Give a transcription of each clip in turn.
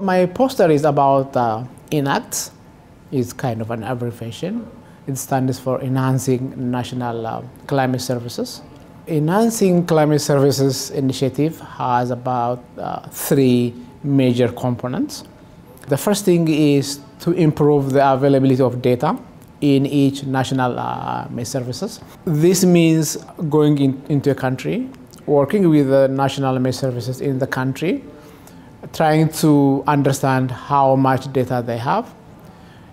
My poster is about uh, ENACT. It's kind of an abbreviation. It stands for Enhancing National uh, Climate Services. Enhancing Climate Services Initiative has about uh, three major components. The first thing is to improve the availability of data in each national uh, uh services. This means going in, into a country, working with the national services in the country, trying to understand how much data they have,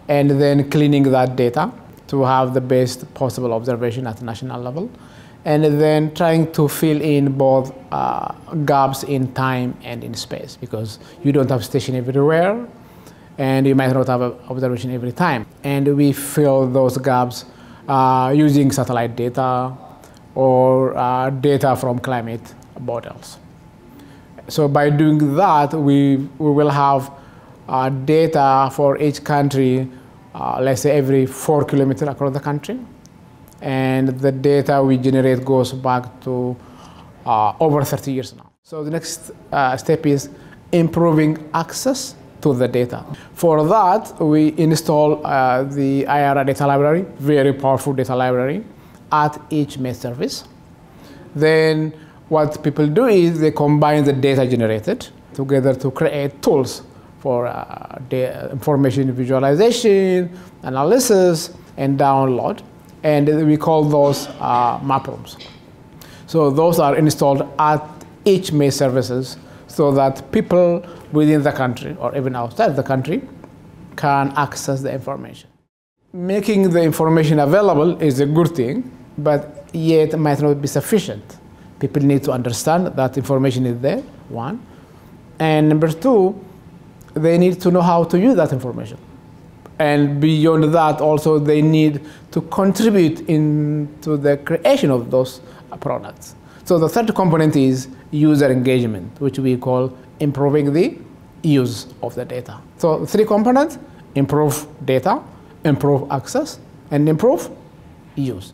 and then cleaning that data to have the best possible observation at national level, and then trying to fill in both uh, gaps in time and in space because you don't have station everywhere, and you might not have observation every time. And we fill those gaps uh, using satellite data or uh, data from climate models. So by doing that, we, we will have uh, data for each country, uh, let's say every four kilometers across the country. And the data we generate goes back to uh, over 30 years now. So the next uh, step is improving access to the data. For that, we install uh, the IRA data library, very powerful data library, at each mail service. Then what people do is they combine the data generated together to create tools for uh, uh, information visualization, analysis, and download. And we call those uh, map rooms. So those are installed at each may services so that people within the country or even outside the country can access the information. Making the information available is a good thing, but yet might not be sufficient People need to understand that information is there, one. And number two, they need to know how to use that information. And beyond that, also they need to contribute into the creation of those products. So the third component is user engagement, which we call improving the use of the data. So three components, improve data, improve access, and improve use.